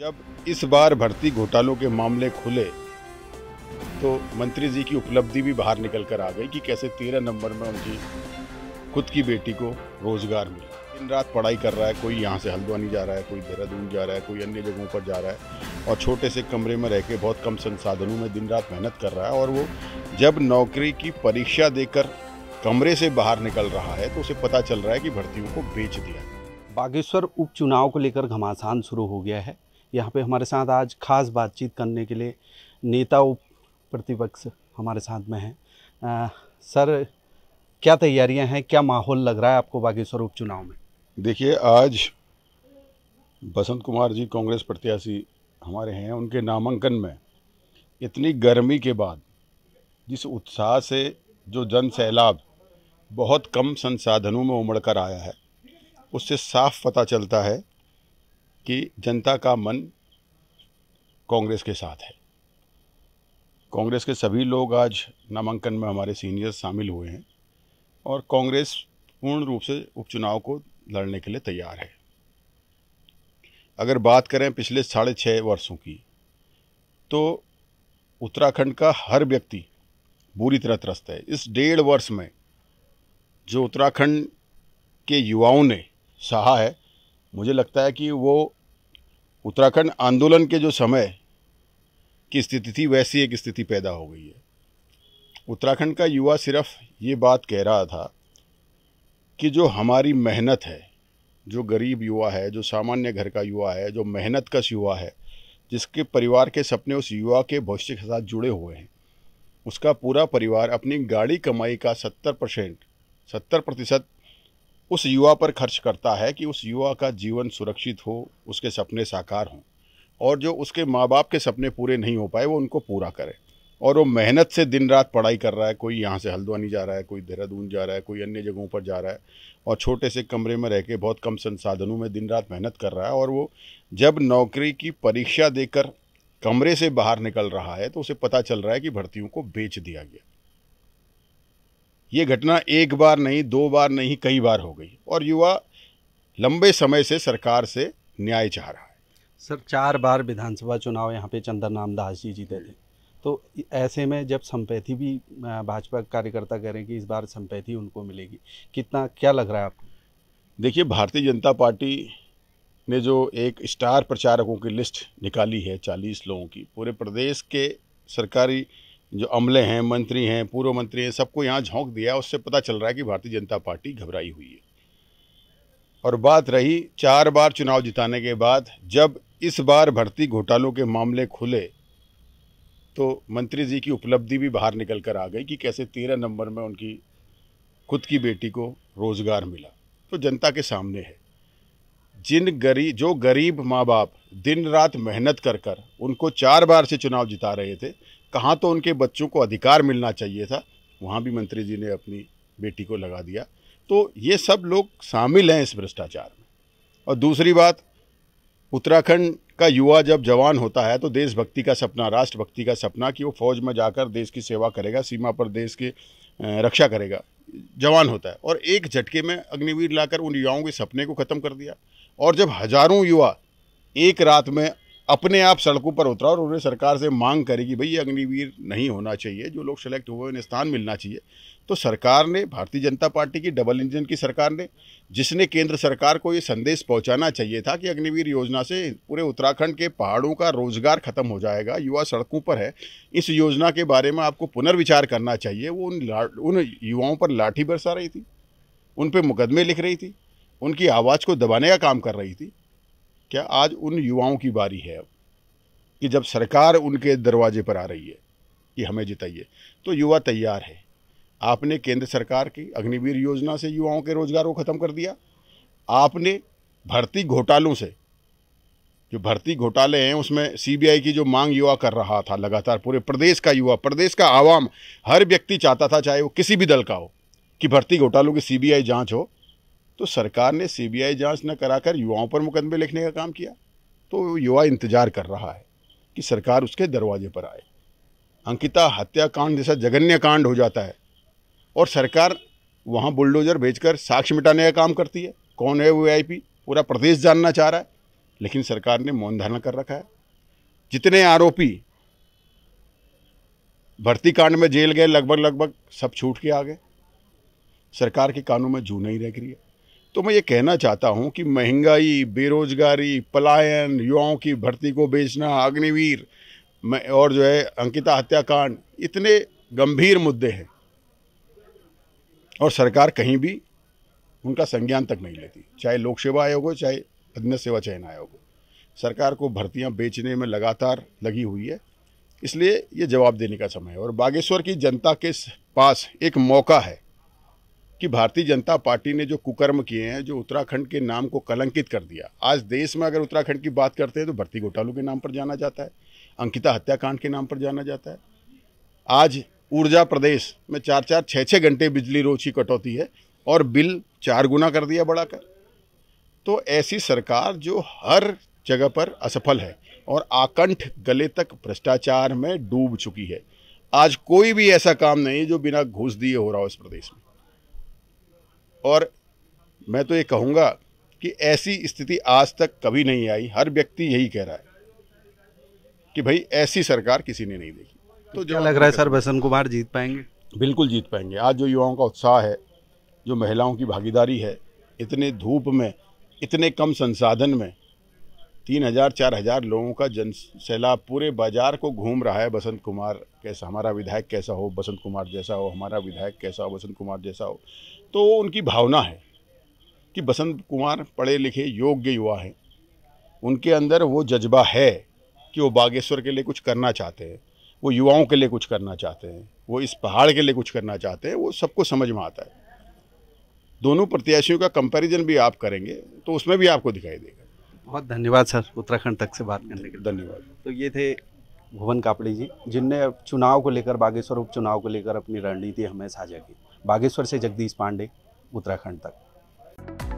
जब इस बार भर्ती घोटालों के मामले खुले तो मंत्री जी की उपलब्धि भी बाहर निकल कर आ गई कि कैसे तेरह नंबर में उनकी खुद की बेटी को रोज़गार मिला दिन रात पढ़ाई कर रहा है कोई यहाँ से हल्द्वानी जा रहा है कोई देहरादून जा रहा है कोई अन्य जगहों पर जा रहा है और छोटे से कमरे में रह के बहुत कम संसाधनों में दिन रात मेहनत कर रहा है और वो जब नौकरी की परीक्षा देकर कमरे से बाहर निकल रहा है तो उसे पता चल रहा है कि भर्तियों को बेच दिया बागेश्वर उपचुनाव को लेकर घमासान शुरू हो गया है यहाँ पे हमारे साथ आज ख़ास बातचीत करने के लिए नेता उप प्रतिपक्ष हमारे साथ में हैं सर क्या तैयारियां हैं क्या माहौल लग रहा है आपको बागेश्वर उपचुनाव में देखिए आज बसंत कुमार जी कांग्रेस प्रत्याशी हमारे हैं उनके नामांकन में इतनी गर्मी के बाद जिस उत्साह से जो जन सैलाब बहुत कम संसाधनों में उमड़ कर आया है उससे साफ पता चलता है कि जनता का मन कांग्रेस के साथ है कांग्रेस के सभी लोग आज नामांकन में हमारे सीनियर्स शामिल हुए हैं और कांग्रेस पूर्ण रूप से उपचुनाव को लड़ने के लिए तैयार है अगर बात करें पिछले साढ़े छः वर्षों की तो उत्तराखंड का हर व्यक्ति बुरी तरह त्रस्त है इस डेढ़ वर्ष में जो उत्तराखंड के युवाओं ने सहा है मुझे लगता है कि वो उत्तराखंड आंदोलन के जो समय की स्थिति थी वैसी एक स्थिति पैदा हो गई है उत्तराखंड का युवा सिर्फ ये बात कह रहा था कि जो हमारी मेहनत है जो गरीब युवा है जो सामान्य घर का युवा है जो मेहनत कश युवा है जिसके परिवार के सपने उस युवा के भविष्य के साथ जुड़े हुए हैं उसका पूरा परिवार अपनी गाड़ी कमाई का सत्तर परसेंट सत्तर प्रतिशत उस युवा पर खर्च करता है कि उस युवा का जीवन सुरक्षित हो उसके सपने साकार हों और जो उसके माँ बाप के सपने पूरे नहीं हो पाए वो उनको पूरा करे और वो मेहनत से दिन रात पढ़ाई कर रहा है कोई यहाँ से हल्द्वानी जा रहा है कोई देहरादून जा रहा है कोई अन्य जगहों पर जा रहा है और छोटे से कमरे में रह के बहुत कम संसाधनों में दिन रात मेहनत कर रहा है और वो जब नौकरी की परीक्षा देकर कमरे से बाहर निकल रहा है तो उसे पता चल रहा है कि भर्तियों को बेच दिया गया ये घटना एक बार नहीं दो बार नहीं कई बार हो गई और युवा लंबे समय से सरकार से न्याय चाह रहा है सर चार बार विधानसभा चुनाव यहाँ पे चंद्र नाम दास जी जीते थे तो ऐसे में जब संपैथी भी भाजपा कार्यकर्ता कह रहे हैं कि इस बार संपैथी उनको मिलेगी कितना क्या लग रहा है आपको देखिए भारतीय जनता पार्टी ने जो एक स्टार प्रचारकों की लिस्ट निकाली है चालीस लोगों की पूरे प्रदेश के सरकारी जो अमले हैं मंत्री हैं पूर्व मंत्री हैं सबको यहाँ झोंक दिया उससे पता चल रहा है कि भारतीय जनता पार्टी घबराई हुई है और बात रही चार बार चुनाव जिताने के बाद जब इस बार भर्ती घोटालों के मामले खुले तो मंत्री जी की उपलब्धि भी बाहर निकल कर आ गई कि कैसे तेरह नंबर में उनकी खुद की बेटी को रोज़गार मिला तो जनता के सामने है जिन गरीब जो गरीब माँ बाप दिन रात मेहनत कर कर उनको चार बार से चुनाव जिता रहे थे कहाँ तो उनके बच्चों को अधिकार मिलना चाहिए था वहाँ भी मंत्री जी ने अपनी बेटी को लगा दिया तो ये सब लोग शामिल हैं इस भ्रष्टाचार में और दूसरी बात उत्तराखंड का युवा जब जवान होता है तो देशभक्ति का सपना राष्ट्रभक्ति का सपना कि वो फौज में जाकर देश की सेवा करेगा सीमा पर देश की रक्षा करेगा जवान होता है और एक झटके में अग्निवीर लाकर उन युवाओं के सपने को ख़त्म कर दिया और जब हजारों युवा एक रात में अपने आप सड़कों पर उतरा और उन्होंने सरकार से मांग करी कि भई अग्निवीर नहीं होना चाहिए जो लोग सेलेक्ट हुए उन्हें स्थान मिलना चाहिए तो सरकार ने भारतीय जनता पार्टी की डबल इंजन की सरकार ने जिसने केंद्र सरकार को ये संदेश पहुंचाना चाहिए था कि अग्निवीर योजना से पूरे उत्तराखंड के पहाड़ों का रोजगार खत्म हो जाएगा युवा सड़कों पर है इस योजना के बारे में आपको पुनर्विचार करना चाहिए वो उन उन युवाओं पर लाठी बरसा रही थी उन पर मुकदमे लिख रही थी उनकी आवाज़ को दबाने का काम कर रही थी क्या आज उन युवाओं की बारी है अब कि जब सरकार उनके दरवाजे पर आ रही है कि हमें जिताइए तो युवा तैयार है आपने केंद्र सरकार की अग्निवीर योजना से युवाओं के रोजगार को ख़त्म कर दिया आपने भर्ती घोटालों से जो भर्ती घोटाले हैं उसमें सीबीआई की जो मांग युवा कर रहा था लगातार पूरे प्रदेश का युवा प्रदेश का आवाम हर व्यक्ति चाहता था चाहे वो किसी भी दल का हो कि भर्ती घोटालों की सीबीआई जांच हो तो सरकार ने सीबीआई जांच न कराकर युवाओं पर मुकदमे लिखने का काम किया तो युवा इंतजार कर रहा है कि सरकार उसके दरवाजे पर आए अंकिता हत्याकांड जैसा जघन्य कांड हो जाता है और सरकार वहाँ बुलडोजर भेजकर साक्ष्य मिटाने का काम करती है कौन है वो आई पूरा प्रदेश जानना चाह रहा है लेकिन सरकार ने मौन धारण कर रखा है जितने आरोपी भर्ती कांड में जेल गए लगभग लगभग सब छूट के आ गए सरकार के कानून में जू नहीं रह गई है तो मैं ये कहना चाहता हूँ कि महंगाई बेरोजगारी पलायन युवाओं की भर्ती को बेचना अग्निवीर और जो है अंकिता हत्याकांड इतने गंभीर मुद्दे हैं और सरकार कहीं भी उनका संज्ञान तक नहीं लेती चाहे लोक सेवा आयोग हो चाहे अधीन सेवा चयन आयोग हो सरकार को भर्तियां बेचने में लगातार लगी हुई है इसलिए ये जवाब देने का समय है और बागेश्वर की जनता के पास एक मौका है कि भारतीय जनता पार्टी ने जो कुकर्म किए हैं जो उत्तराखंड के नाम को कलंकित कर दिया आज देश में अगर उत्तराखंड की बात करते हैं तो भर्ती घोटालों के नाम पर जाना जाता है अंकिता हत्याकांड के नाम पर जाना जाता है आज ऊर्जा प्रदेश में चार चार छः छः घंटे बिजली रोची कटौती है और बिल चार गुना कर दिया बढ़ाकर तो ऐसी सरकार जो हर जगह पर असफल है और आकंठ गले तक भ्रष्टाचार में डूब चुकी है आज कोई भी ऐसा काम नहीं जो बिना घूस दिए हो रहा हो इस प्रदेश में और मैं तो ये कहूँगा कि ऐसी स्थिति आज तक कभी नहीं आई हर व्यक्ति यही कह रहा है कि भाई ऐसी सरकार किसी ने नहीं देखी तो, तो जो लग रहा है सर बसंत कुमार जीत पाएंगे बिल्कुल जीत पाएंगे आज जो युवाओं का उत्साह है जो महिलाओं की भागीदारी है इतने धूप में इतने कम संसाधन में तीन हज़ार चार हज़ार लोगों का जन सैलाब पूरे बाजार को घूम रहा है बसंत कुमार कैसा हमारा विधायक कैसा हो बसंत कुमार जैसा हो हमारा विधायक कैसा हो बसंत कुमार जैसा हो तो उनकी भावना है कि बसंत कुमार पढ़े लिखे योग्य युवा हैं उनके अंदर वो जज्बा है कि वो बागेश्वर के लिए कुछ करना चाहते हैं वो युवाओं के लिए कुछ करना चाहते हैं वो इस पहाड़ के लिए कुछ करना चाहते हैं वो सबको समझ में आता है दोनों प्रत्याशियों का कंपैरिजन भी आप करेंगे तो उसमें भी आपको दिखाई देगा बहुत धन्यवाद सर उत्तराखंड तक से बात करने के लिए धन्यवाद तो ये थे भुवन कापड़ी जी जिनने चुनाव को लेकर बागेश्वर उपचुनाव को लेकर अपनी रणनीति हमें साझा की बागेश्वर से जगदीश पांडे उत्तराखंड तक